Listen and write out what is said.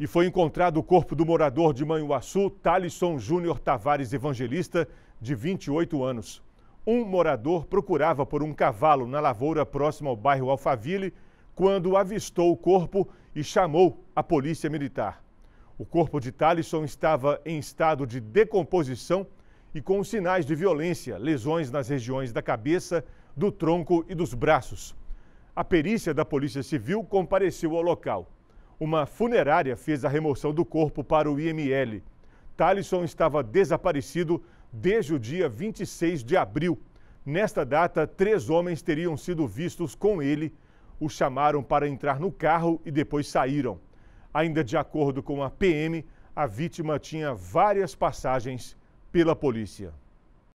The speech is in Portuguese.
e foi encontrado o corpo do morador de Manhuaçu, Talisson Júnior Tavares Evangelista, de 28 anos. Um morador procurava por um cavalo na lavoura próxima ao bairro Alfaville quando avistou o corpo e chamou a polícia militar. O corpo de Talisson estava em estado de decomposição e com sinais de violência, lesões nas regiões da cabeça, do tronco e dos braços. A perícia da Polícia Civil compareceu ao local uma funerária fez a remoção do corpo para o IML. Talisson estava desaparecido desde o dia 26 de abril. Nesta data, três homens teriam sido vistos com ele, o chamaram para entrar no carro e depois saíram. Ainda de acordo com a PM, a vítima tinha várias passagens pela polícia.